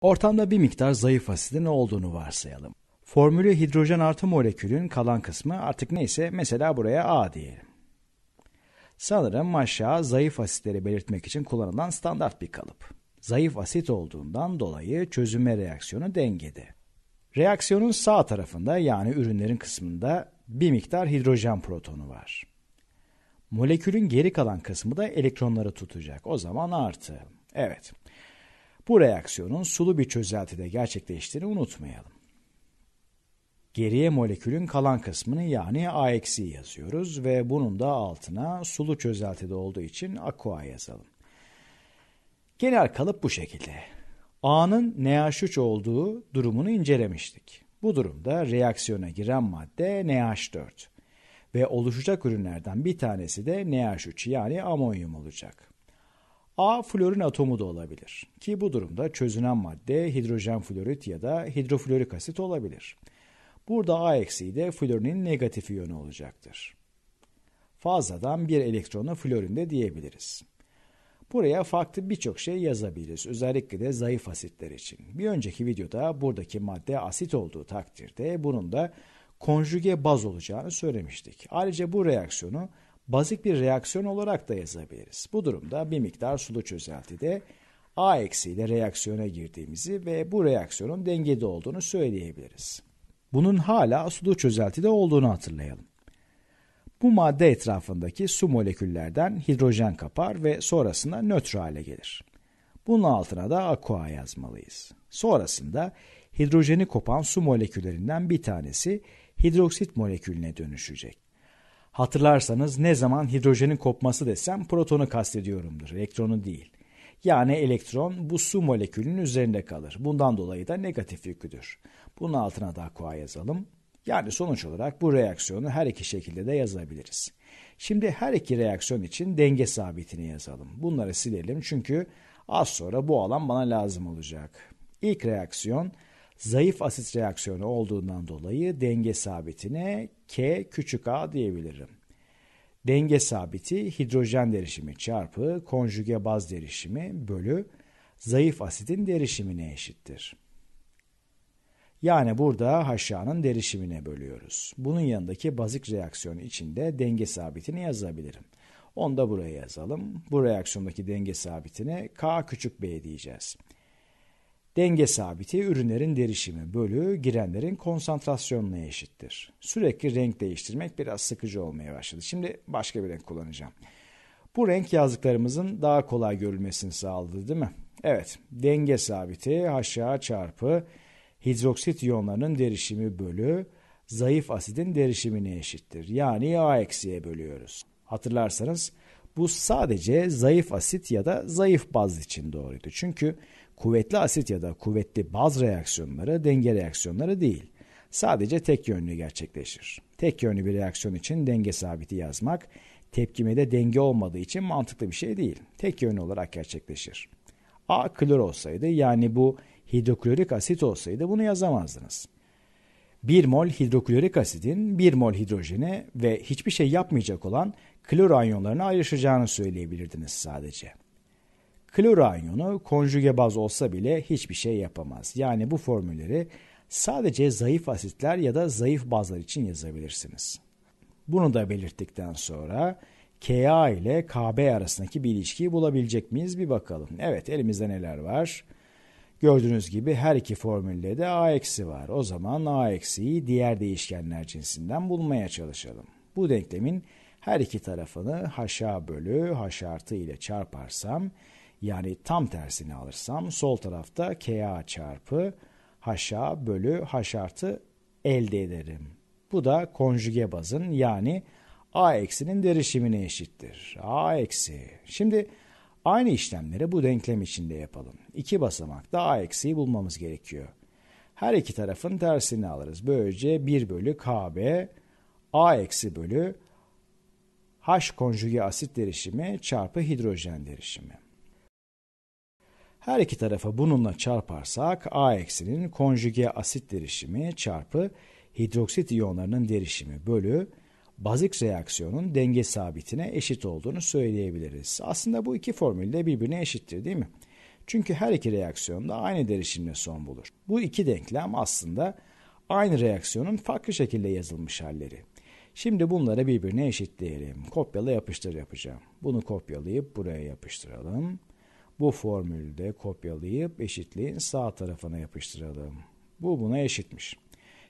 Ortamda bir miktar zayıf asidin olduğunu varsayalım. Formülü hidrojen artı molekülün kalan kısmı artık neyse mesela buraya A diyelim. Sanırım aşağı zayıf asitleri belirtmek için kullanılan standart bir kalıp. Zayıf asit olduğundan dolayı çözünme reaksiyonu dengede. Reaksiyonun sağ tarafında yani ürünlerin kısmında bir miktar hidrojen protonu var. Molekülün geri kalan kısmı da elektronları tutacak. O zaman artı. Evet. Bu reaksiyonun sulu bir çözeltide gerçekleştiğini unutmayalım. Geriye molekülün kalan kısmını yani A eksiği yazıyoruz ve bunun da altına sulu çözeltide olduğu için aqua yazalım. Genel kalıp bu şekilde. A'nın NH3 olduğu durumunu incelemiştik. Bu durumda reaksiyona giren madde NH4 ve oluşacak ürünlerden bir tanesi de NH3 yani amonyum olacak. A florin atomu da olabilir ki bu durumda çözünen madde hidrojen florit ya da hidroflorik asit olabilir. Burada A eksiği de florinin negatif yönü olacaktır. Fazladan bir elektronu florinde diyebiliriz. Buraya farklı birçok şey yazabiliriz. Özellikle de zayıf asitler için. Bir önceki videoda buradaki madde asit olduğu takdirde bunun da konjüge baz olacağını söylemiştik. Ayrıca bu reaksiyonu bazik bir reaksiyon olarak da yazabiliriz. Bu durumda bir miktar sulu çözeltide A eksiğiyle reaksiyona girdiğimizi ve bu reaksiyonun dengede olduğunu söyleyebiliriz. Bunun hala sulu çözeltide olduğunu hatırlayalım. Bu madde etrafındaki su moleküllerden hidrojen kapar ve sonrasında nötr hale gelir. Bunun altına da aqua yazmalıyız. Sonrasında hidrojeni kopan su moleküllerinden bir tanesi hidroksit molekülüne dönüşecek. Hatırlarsanız ne zaman hidrojenin kopması desem protonu kastediyorumdur, elektronu değil. Yani elektron bu su molekülünün üzerinde kalır. Bundan dolayı da negatif yüklüdür. Bunun altına da koa yazalım. Yani sonuç olarak bu reaksiyonu her iki şekilde de yazabiliriz. Şimdi her iki reaksiyon için denge sabitini yazalım. Bunları silelim çünkü az sonra bu alan bana lazım olacak. İlk reaksiyon zayıf asit reaksiyonu olduğundan dolayı denge sabitine K küçük a diyebilirim. Denge sabiti hidrojen derişimi çarpı konjüge baz derişimi bölü zayıf asitin derişimine eşittir. Yani burada haşanın derişimine bölüyoruz. Bunun yanındaki bazik reaksiyon içinde denge sabitini yazabilirim. Onu da buraya yazalım. Bu reaksiyondaki denge sabitine K küçük B diyeceğiz. Denge sabiti ürünlerin derişimi bölü girenlerin konsantrasyonuna eşittir. Sürekli renk değiştirmek biraz sıkıcı olmaya başladı. Şimdi başka bir renk kullanacağım. Bu renk yazdıklarımızın daha kolay görülmesini sağladı değil mi? Evet denge sabiti aşağı çarpı hidroksit iyonlarının derişimi bölü zayıf asidin derişimine eşittir. Yani A eksiye bölüyoruz. Hatırlarsanız bu sadece zayıf asit ya da zayıf baz için doğruydu. Çünkü kuvvetli asit ya da kuvvetli baz reaksiyonları denge reaksiyonları değil. Sadece tek yönlü gerçekleşir. Tek yönlü bir reaksiyon için denge sabiti yazmak tepkimede denge olmadığı için mantıklı bir şey değil. Tek yönlü olarak gerçekleşir. A klor olsaydı yani bu hidroklorik asit olsaydı bunu yazamazdınız. 1 mol hidroklorik asidin 1 mol hidrojene ve hiçbir şey yapmayacak olan klor anyonlarına ayrışacağını söyleyebilirdiniz sadece. Klor anyonu konjuge baz olsa bile hiçbir şey yapamaz. Yani bu formülleri sadece zayıf asitler ya da zayıf bazlar için yazabilirsiniz. Bunu da belirttikten sonra Ka ile Kb arasındaki bir ilişkiyi bulabilecek miyiz bir bakalım. Evet elimizde neler var? Gördüğünüz gibi her iki formülde de A eksi var. O zaman A eksiyi diğer değişkenler cinsinden bulmaya çalışalım. Bu denklemin her iki tarafını haşa bölü haşartı ile çarparsam yani tam tersini alırsam sol tarafta ka çarpı haşa bölü haşartı elde ederim. Bu da konjüge bazın yani a eksinin derişimine eşittir. a eksi. Şimdi aynı işlemleri bu denklem içinde yapalım. İki basamakta a eksiyi bulmamız gerekiyor. Her iki tarafın tersini alırız. Böylece 1 bölü kb a eksi bölü H konjüge asit derişimi çarpı hidrojen derişimi. Her iki tarafa bununla çarparsak A eksinin konjüge asit derişimi çarpı hidroksit iyonlarının derişimi bölü bazik reaksiyonun denge sabitine eşit olduğunu söyleyebiliriz. Aslında bu iki formül de birbirine eşittir değil mi? Çünkü her iki reaksiyon da aynı derişimle son bulur. Bu iki denklem aslında aynı reaksiyonun farklı şekilde yazılmış halleri. Şimdi bunları birbirine eşitleyelim. Kopyala yapıştır yapacağım. Bunu kopyalayıp buraya yapıştıralım. Bu formülü de kopyalayıp eşitliğin sağ tarafına yapıştıralım. Bu buna eşitmiş.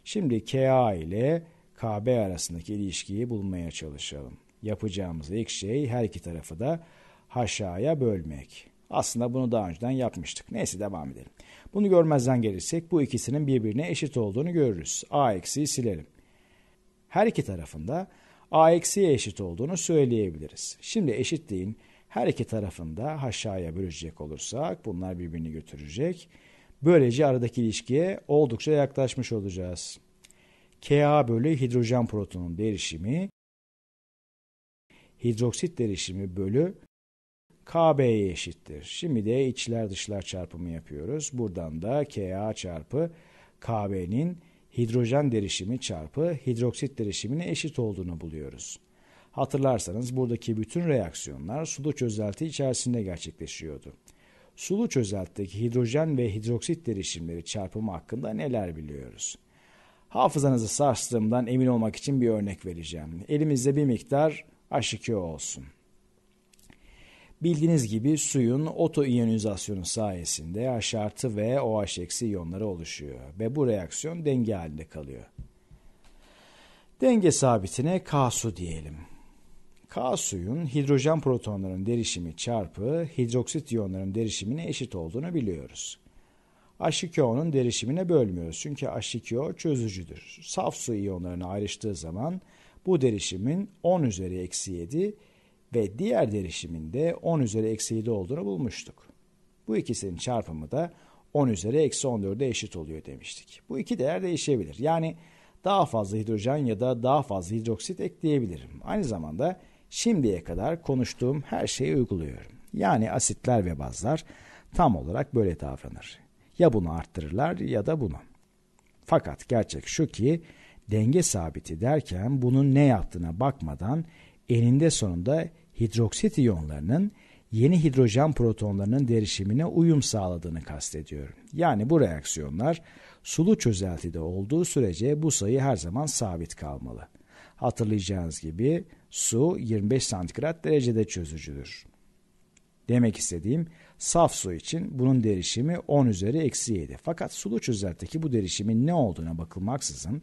Şimdi KA ile KB arasındaki ilişkiyi bulmaya çalışalım. Yapacağımız ilk şey her iki tarafı da haşaya bölmek. Aslında bunu daha önceden yapmıştık. Neyse devam edelim. Bunu görmezden gelirsek bu ikisinin birbirine eşit olduğunu görürüz. A eksiği silelim her iki tarafında a eksiye eşit olduğunu söyleyebiliriz. Şimdi eşitliğin her iki tarafında aşağıya bölecek olursak bunlar birbirini götürecek. Böylece aradaki ilişkiye oldukça yaklaşmış olacağız. Ka bölü hidrojen protonun derişimi hidroksit derişimi bölü KB'ye eşittir. Şimdi de içler dışlar çarpımı yapıyoruz. Buradan da Ka çarpı KB'nin hidrojen derişimi çarpı hidroksit derişimine eşit olduğunu buluyoruz. Hatırlarsanız buradaki bütün reaksiyonlar sulu çözelti içerisinde gerçekleşiyordu. Sulu çözeltideki hidrojen ve hidroksit derişimleri çarpımı hakkında neler biliyoruz? Hafızanızı sarstığımdan emin olmak için bir örnek vereceğim. Elimizde bir miktar H2O olsun. Bildiğiniz gibi suyun otoiyonizasyonu sayesinde H artı ve OH eksi iyonları oluşuyor ve bu reaksiyon denge halinde kalıyor. Denge sabitine K su diyelim. K suyun hidrojen protonlarının derişimi çarpı hidroksit iyonların derişimine eşit olduğunu biliyoruz. H2O'nun derişimine bölmüyoruz çünkü H2O çözücüdür. Saf su iyonlarına ayrıştığı zaman bu derişimin 10 üzeri eksi 7 ve diğer derişiminde 10 üzeri eksi 7 olduğunu bulmuştuk. Bu ikisinin çarpımı da 10 üzeri eksi 14'e eşit oluyor demiştik. Bu iki değer değişebilir. Yani daha fazla hidrojen ya da daha fazla hidroksit ekleyebilirim. Aynı zamanda şimdiye kadar konuştuğum her şeyi uyguluyorum. Yani asitler ve bazlar tam olarak böyle davranır. Ya bunu arttırırlar ya da bunu. Fakat gerçek şu ki denge sabiti derken bunun ne yaptığına bakmadan eninde sonunda hidroksit iyonlarının yeni hidrojen protonlarının derişimine uyum sağladığını kastediyorum. Yani bu reaksiyonlar sulu çözeltide olduğu sürece bu sayı her zaman sabit kalmalı. Hatırlayacağınız gibi su 25 santigrat derecede çözücüdür. Demek istediğim saf su için bunun derişimi 10 üzeri eksi 7. Fakat sulu çözeltideki bu derişimin ne olduğuna bakılmaksızın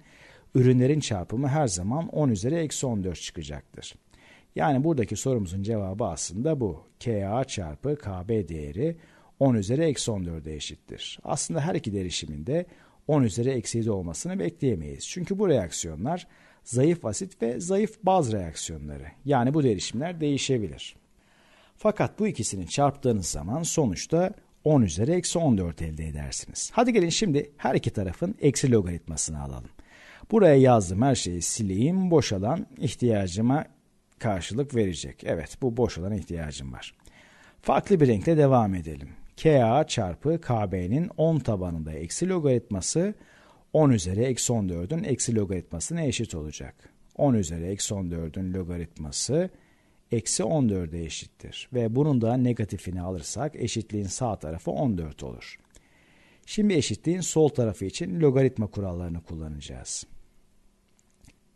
ürünlerin çarpımı her zaman 10 üzeri eksi 14 çıkacaktır. Yani buradaki sorumuzun cevabı aslında bu. Ka çarpı Kb değeri 10 üzeri eksi 14'e eşittir. Aslında her iki derişiminde 10 üzeri eksi 7 olmasını bekleyemeyiz. Çünkü bu reaksiyonlar zayıf asit ve zayıf baz reaksiyonları. Yani bu derişimler değişebilir. Fakat bu ikisini çarptığınız zaman sonuçta 10 üzeri eksi 14 elde edersiniz. Hadi gelin şimdi her iki tarafın eksi logaritmasını alalım. Buraya yazdığım her şeyi sileyim, boşalan ihtiyacıma karşılık verecek. Evet bu boş olan ihtiyacım var. Farklı bir renkle devam edelim. KA çarpı KB'nin 10 tabanında eksi logaritması 10 üzeri eksi 14'ün eksi logaritmasına eşit olacak. 10 üzeri eksi 14'ün logaritması eksi 14'e eşittir. Ve bunun da negatifini alırsak eşitliğin sağ tarafı 14 olur. Şimdi eşitliğin sol tarafı için logaritma kurallarını kullanacağız.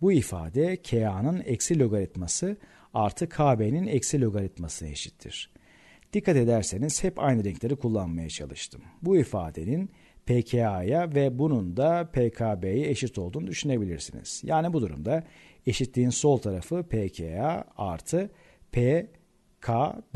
Bu ifade ka'nın eksi logaritması artı kb'nin eksi logaritmasına eşittir. Dikkat ederseniz hep aynı renkleri kullanmaya çalıştım. Bu ifadenin PKA'ya ve bunun da PKB'ye eşit olduğunu düşünebilirsiniz. Yani bu durumda eşitliğin sol tarafı PKA artı PKB.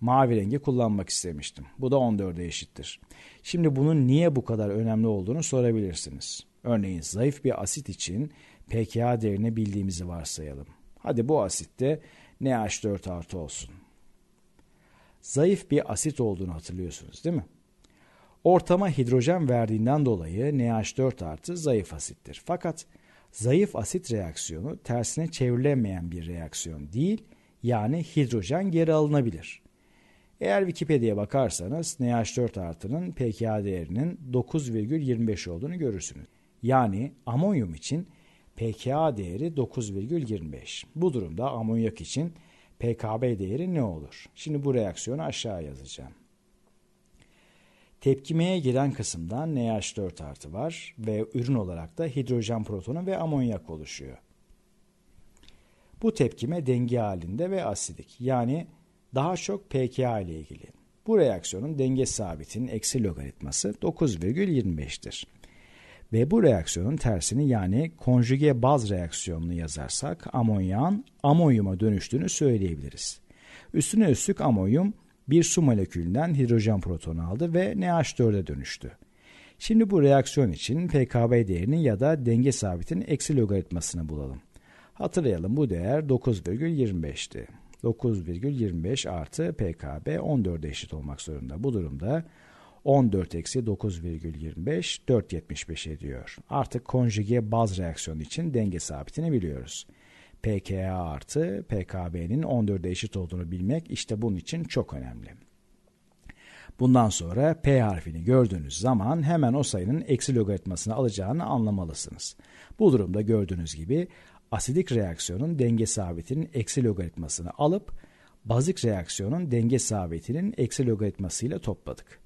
Mavi rengi kullanmak istemiştim. Bu da 14'e eşittir. Şimdi bunun niye bu kadar önemli olduğunu sorabilirsiniz. Örneğin zayıf bir asit için pKa değerini bildiğimizi varsayalım. Hadi bu asitte NH4 artı olsun. Zayıf bir asit olduğunu hatırlıyorsunuz değil mi? Ortama hidrojen verdiğinden dolayı NH4 artı zayıf asittir. Fakat zayıf asit reaksiyonu tersine çevrilemeyen bir reaksiyon değil, yani hidrojen geri alınabilir. Eğer Wikipedia'ya bakarsanız NH4 artının pKa değerinin 9,25 olduğunu görürsünüz. Yani amonyum için pKa değeri 9,25. Bu durumda amonyak için pKb değeri ne olur? Şimdi bu reaksiyonu aşağı yazacağım. Tepkimeye giren kısımdan NH4 artı var ve ürün olarak da hidrojen protonu ve amonyak oluşuyor. Bu tepkime denge halinde ve asidik yani daha çok pKa ile ilgili. Bu reaksiyonun denge sabitinin eksi logaritması 9,25'tir ve bu reaksiyonun tersini yani konjüge baz reaksiyonunu yazarsak amonyağın amonyuma dönüştüğünü söyleyebiliriz. Üstüne üstlük amonyum bir su molekülünden hidrojen protonu aldı ve NH4'e dönüştü. Şimdi bu reaksiyon için PKB değerinin ya da denge sabitin eksi logaritmasını bulalım. Hatırlayalım bu değer 9,25'ti. 9,25 artı PKB 14'e eşit olmak zorunda. Bu durumda 14 eksi 9,25 4,75 ediyor. Artık konjüge baz reaksiyonu için denge sabitini biliyoruz. pKa artı pKb'nin 14'e eşit olduğunu bilmek işte bunun için çok önemli. Bundan sonra P harfini gördüğünüz zaman hemen o sayının eksi logaritmasını alacağını anlamalısınız. Bu durumda gördüğünüz gibi asidik reaksiyonun denge sabitinin eksi logaritmasını alıp bazik reaksiyonun denge sabitinin eksi logaritmasıyla topladık.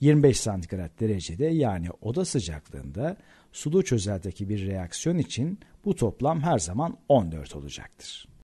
25 santigrat derecede yani oda sıcaklığında sulu çözelteki bir reaksiyon için bu toplam her zaman 14 olacaktır.